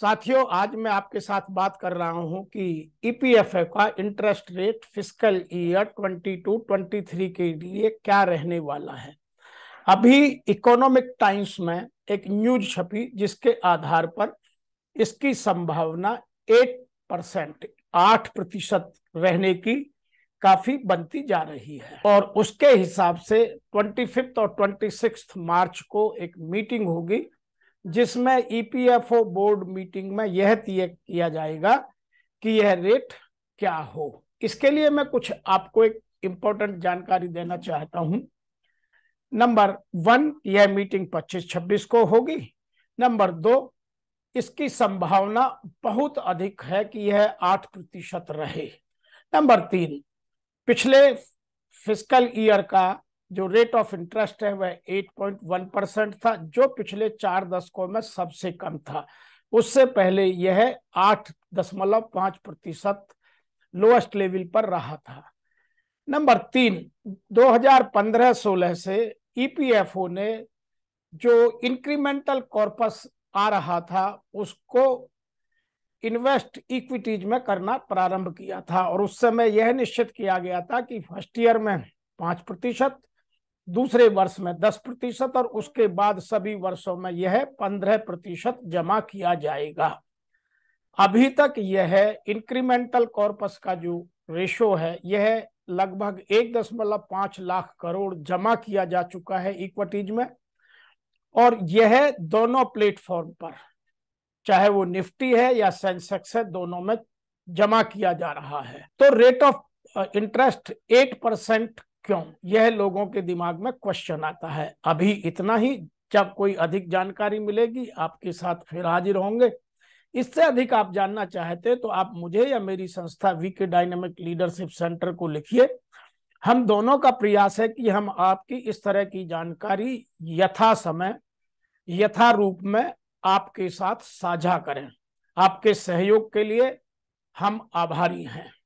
साथियों आज मैं आपके साथ बात कर रहा हूं कि ईपीएफओ e का इंटरेस्ट रेट फिजिकल ईयर 22 23 के लिए क्या रहने वाला है अभी इकोनॉमिक टाइम्स में एक न्यूज छपी जिसके आधार पर इसकी संभावना 8 परसेंट आठ प्रतिशत रहने की काफी बनती जा रही है और उसके हिसाब से ट्वेंटी और ट्वेंटी मार्च को एक मीटिंग होगी जिसमें ईपीएफओ बोर्ड मीटिंग में यह तय किया जाएगा कि यह रेट क्या हो इसके लिए मैं कुछ आपको एक इम्पोर्टेंट जानकारी देना चाहता हूं नंबर वन यह मीटिंग 25-26 को होगी नंबर दो इसकी संभावना बहुत अधिक है कि यह आठ प्रतिशत रहे नंबर तीन पिछले फिजिकल ईयर का जो रेट ऑफ इंटरेस्ट है वह 8.1 परसेंट था जो पिछले चार दशकों में सबसे कम था उससे पहले यह आठ दशमलव पांच प्रतिशत लोएस्ट लेवल पर रहा था नंबर तीन 2015-16 से ईपीएफओ e ने जो इंक्रीमेंटल कॉर्पस आ रहा था उसको इन्वेस्ट इक्विटीज में करना प्रारंभ किया था और उस समय यह निश्चित किया गया था कि फर्स्ट ईयर में पांच प्रतिशत दूसरे वर्ष में दस प्रतिशत और उसके बाद सभी वर्षों में यह पंद्रह प्रतिशत जमा किया जाएगा अभी तक यह इंक्रीमेंटल कॉर्पस का जो रेशो है यह लगभग एक दशमलव पांच लाख करोड़ जमा किया जा चुका है इक्विटीज में और यह दोनों प्लेटफॉर्म पर चाहे वो निफ्टी है या सेंसेक्स है दोनों में जमा किया जा रहा है तो rate of interest eight percent क्यों यह लोगों के दिमाग में क्वेश्चन आता है अभी इतना ही जब कोई अधिक जानकारी मिलेगी आपके साथ फिर हाजिर होंगे इससे अधिक आप जानना चाहते तो आप मुझे या मेरी संस्था वीके डायनेमिक लीडरशिप सेंटर को लिखिए हम दोनों का प्रयास है कि हम आपकी इस तरह की जानकारी यथा समय यथा रूप में आपके साथ साझा करें आपके सहयोग के लिए हम आभारी हैं